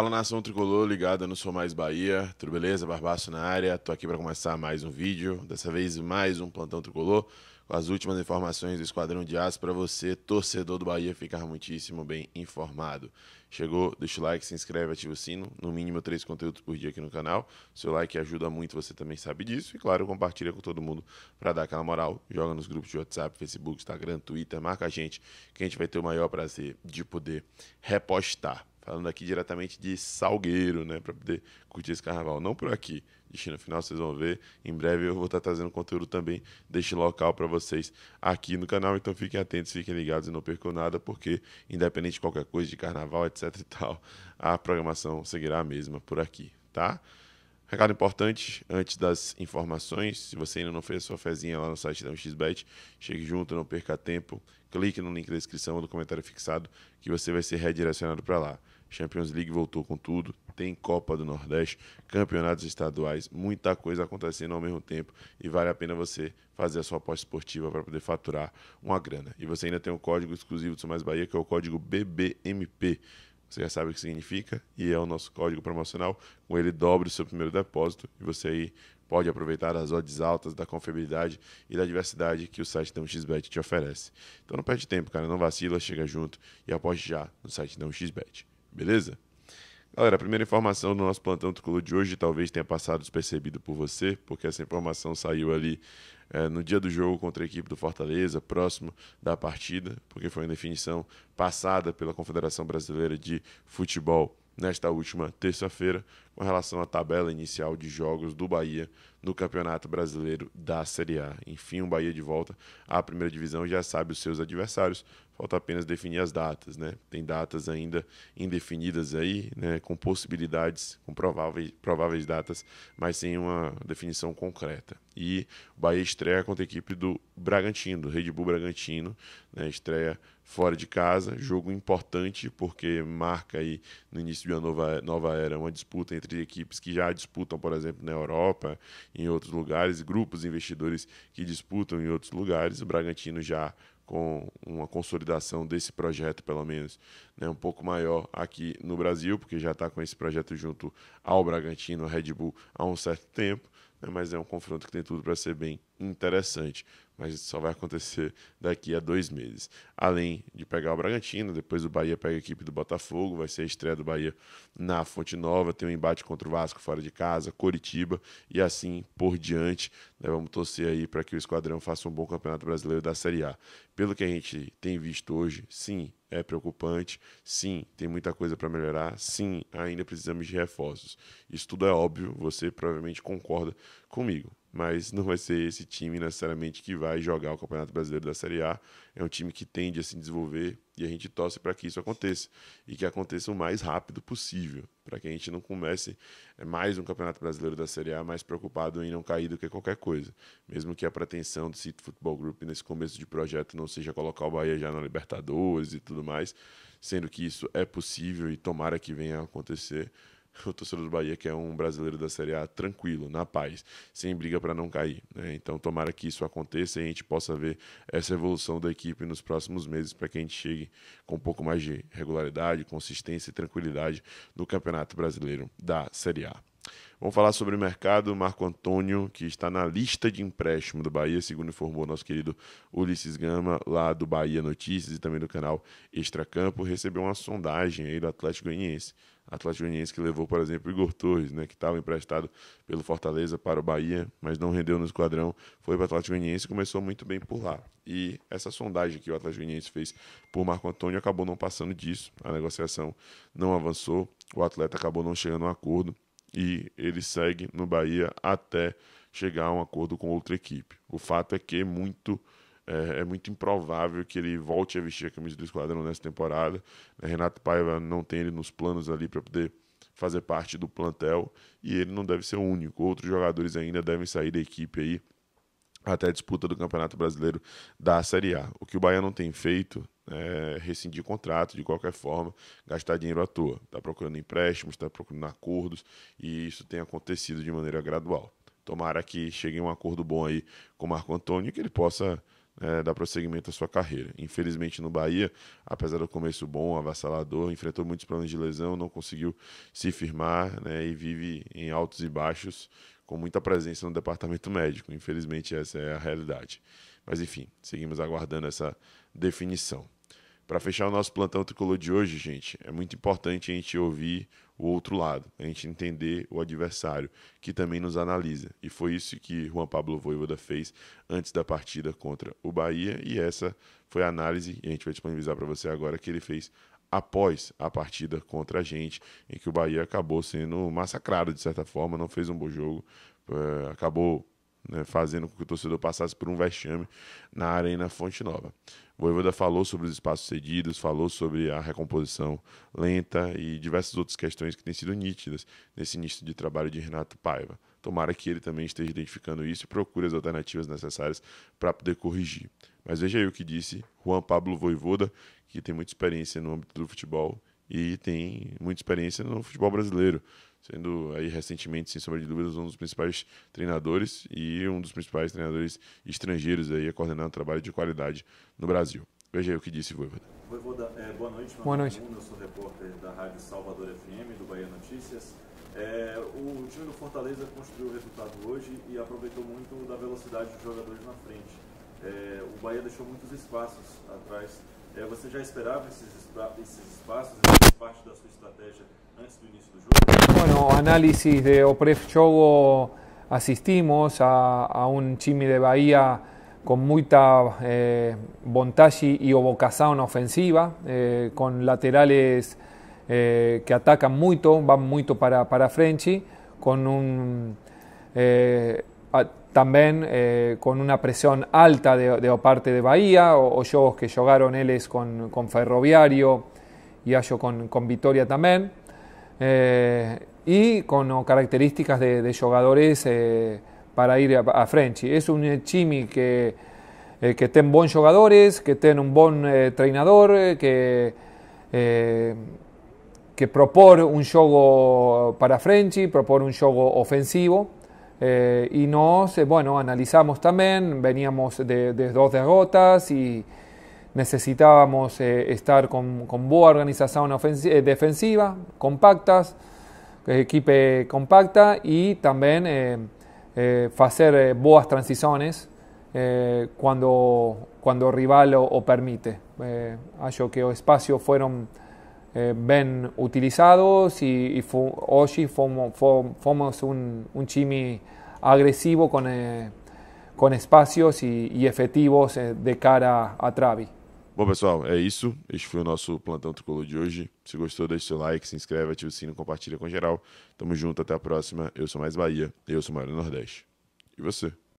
Fala nação tricolor ligada no Sou Mais Bahia, tudo beleza? Barbaço na área, tô aqui para começar mais um vídeo, dessa vez mais um plantão tricolor, com as últimas informações do Esquadrão de Aço para você, torcedor do Bahia, ficar muitíssimo bem informado. Chegou, deixa o like, se inscreve, ativa o sino, no mínimo três conteúdos por dia aqui no canal. Seu like ajuda muito, você também sabe disso. E claro, compartilha com todo mundo para dar aquela moral. Joga nos grupos de WhatsApp, Facebook, Instagram, Twitter, marca a gente, que a gente vai ter o maior prazer de poder repostar falando aqui diretamente de Salgueiro, né, para poder curtir esse carnaval. Não por aqui, destino final, vocês vão ver. Em breve eu vou estar trazendo conteúdo também deste local para vocês aqui no canal, então fiquem atentos, fiquem ligados e não percam nada, porque independente de qualquer coisa de carnaval, etc e tal, a programação seguirá a mesma por aqui, tá? Recado importante, antes das informações, se você ainda não fez a sua fezinha lá no site da XBet, chegue junto, não perca tempo, clique no link da descrição ou no comentário fixado que você vai ser redirecionado para lá. Champions League voltou com tudo, tem Copa do Nordeste, campeonatos estaduais, muita coisa acontecendo ao mesmo tempo e vale a pena você fazer a sua aposta esportiva para poder faturar uma grana. E você ainda tem um código exclusivo do Sou Mais Bahia, que é o código BBMP. Você já sabe o que significa e é o nosso código promocional. Com ele dobra o seu primeiro depósito e você aí pode aproveitar as odds altas, da confiabilidade e da diversidade que o site da XBet te oferece. Então não perde tempo, cara, não vacila, chega junto e aposte já no site da XBet. Beleza? Galera, a primeira informação do nosso plantão tricolor de hoje talvez tenha passado despercebido por você, porque essa informação saiu ali é, no dia do jogo contra a equipe do Fortaleza, próximo da partida, porque foi uma definição passada pela Confederação Brasileira de Futebol nesta última terça-feira, com relação à tabela inicial de jogos do Bahia no Campeonato Brasileiro da Série A. Enfim, o Bahia de volta à primeira divisão já sabe os seus adversários, falta apenas definir as datas, né? Tem datas ainda indefinidas aí, né, com possibilidades, com prováveis, prováveis datas, mas sem uma definição concreta. E o Bahia estreia contra a equipe do Bragantino, do Red Bull Bragantino, né? estreia fora de casa, jogo importante porque marca aí no início de uma nova, nova era uma disputa entre entre equipes que já disputam, por exemplo, na Europa, em outros lugares, grupos investidores que disputam em outros lugares. O Bragantino já com uma consolidação desse projeto, pelo menos, né, um pouco maior aqui no Brasil, porque já está com esse projeto junto ao Bragantino, ao Red Bull, há um certo tempo, né, mas é um confronto que tem tudo para ser bem interessante, mas isso só vai acontecer daqui a dois meses. Além de pegar o Bragantino, depois o Bahia pega a equipe do Botafogo, vai ser a estreia do Bahia na Fonte Nova, tem um embate contra o Vasco fora de casa, Coritiba e assim por diante. Né? Vamos torcer aí para que o Esquadrão faça um bom Campeonato Brasileiro da Série A. Pelo que a gente tem visto hoje, sim, é preocupante, sim, tem muita coisa para melhorar, sim, ainda precisamos de reforços. Isso tudo é óbvio, você provavelmente concorda comigo mas não vai ser esse time necessariamente que vai jogar o Campeonato Brasileiro da Série A. É um time que tende a se desenvolver e a gente torce para que isso aconteça e que aconteça o mais rápido possível, para que a gente não comece é, mais um Campeonato Brasileiro da Série A mais preocupado em não cair do que qualquer coisa, mesmo que a pretensão do City Football Group nesse começo de projeto não seja colocar o Bahia já na Libertadores e tudo mais, sendo que isso é possível e tomara que venha a acontecer o torcedor do Bahia quer é um brasileiro da Série A tranquilo, na paz, sem briga para não cair. Né? Então, tomara que isso aconteça e a gente possa ver essa evolução da equipe nos próximos meses para que a gente chegue com um pouco mais de regularidade, consistência e tranquilidade no Campeonato Brasileiro da Série A. Vamos falar sobre o mercado. Marco Antônio, que está na lista de empréstimo do Bahia, segundo informou nosso querido Ulisses Gama, lá do Bahia Notícias e também do canal Extracampo, recebeu uma sondagem aí do Atlético Goianiense Atlético Goianiense que levou, por exemplo, Igor Torres, né, que estava emprestado pelo Fortaleza para o Bahia, mas não rendeu no esquadrão, foi para o Atlético Goianiense e começou muito bem por lá. E essa sondagem que o Atlético Goianiense fez por Marco Antônio acabou não passando disso, a negociação não avançou, o atleta acabou não chegando a um acordo e ele segue no Bahia até chegar a um acordo com outra equipe. O fato é que é muito é, é, muito improvável que ele volte a vestir a camisa do Esquadrão nessa temporada. É, Renato Paiva não tem ele nos planos ali para poder fazer parte do plantel e ele não deve ser o único. Outros jogadores ainda devem sair da equipe aí até a disputa do Campeonato Brasileiro da Série A. O que o Bahia não tem feito é rescindir contrato de qualquer forma, gastar dinheiro à toa. Está procurando empréstimos, está procurando acordos e isso tem acontecido de maneira gradual. Tomara que chegue um acordo bom aí com o Marco Antônio e que ele possa é, dar prosseguimento à sua carreira. Infelizmente, no Bahia, apesar do começo bom, avassalador, enfrentou muitos problemas de lesão, não conseguiu se firmar né, e vive em altos e baixos, com muita presença no departamento médico. Infelizmente, essa é a realidade. Mas, enfim, seguimos aguardando essa definição. Para fechar o nosso plantão tricolor de hoje, gente, é muito importante a gente ouvir o outro lado, a gente entender o adversário, que também nos analisa. E foi isso que Juan Pablo Voivoda fez antes da partida contra o Bahia, e essa foi a análise, e a gente vai disponibilizar para você agora, que ele fez após a partida contra a gente, em que o Bahia acabou sendo massacrado de certa forma, não fez um bom jogo, eh, acabou né, fazendo com que o torcedor passasse por um vexame na Arena Fonte Nova. O Voivoda falou sobre os espaços cedidos, falou sobre a recomposição lenta e diversas outras questões que têm sido nítidas nesse início de trabalho de Renato Paiva. Tomara que ele também esteja identificando isso e procure as alternativas necessárias para poder corrigir. Mas veja aí o que disse Juan Pablo Voivoda, que tem muita experiência no âmbito do futebol e tem muita experiência no futebol brasileiro sendo aí recentemente, sem sombra de dúvidas, um dos principais treinadores e um dos principais treinadores estrangeiros aí a coordenar um trabalho de qualidade no Brasil. Veja aí o que disse Voivoda. Voivoda, é, boa noite. Boa é noite. Mundo, eu sou repórter da Rádio Salvador FM, do Bahia Notícias. É, o time do Fortaleza construiu o resultado hoje e aproveitou muito da velocidade dos jogadores na frente. É, o Bahia deixou muitos espaços atrás. É, você já esperava esses, esses espaços, essa parte da sua estratégia Bueno, análisis de Opref jogo assistimos a, a, um time de Bahia com muita eh, vontade e vocação ofensiva, eh, com laterales eh, que atacam muito, vão muito para, para frente, com um, eh, a, também eh, com uma pressão alta de, de parte de Bahia, ou jogos que jogaram eles com, com Ferroviário e acho com, com Vitória também. Eh, y con características de, jugadores eh, para ir a, a Frenchy. Es un eh, Chimi que, eh, que jugadores, que tiene un buen entrenador, que, que propor un juego para Frenchy, propor un juego ofensivo. y nos, bueno, analizamos también, veníamos de, de dos derrotas y, necesitábamos eh, estar con, con, organización eh, defensiva, compactas, eh, equipe compacta y también hacer buenas transiciones cuando, cuando el rival o, permite. Creo que los espacios fueron bien utilizados y, hoy fuimos, un, un chimi agresivo con espacios y efectivos de cara a Travi. Bom, pessoal, é isso. Este foi o nosso Plantão Tricolor de hoje. Se gostou, deixe seu like, se inscreve, ativa o sino, compartilha com geral. Tamo junto, até a próxima. Eu sou Mais Bahia, eu sou Mário Nordeste. E você?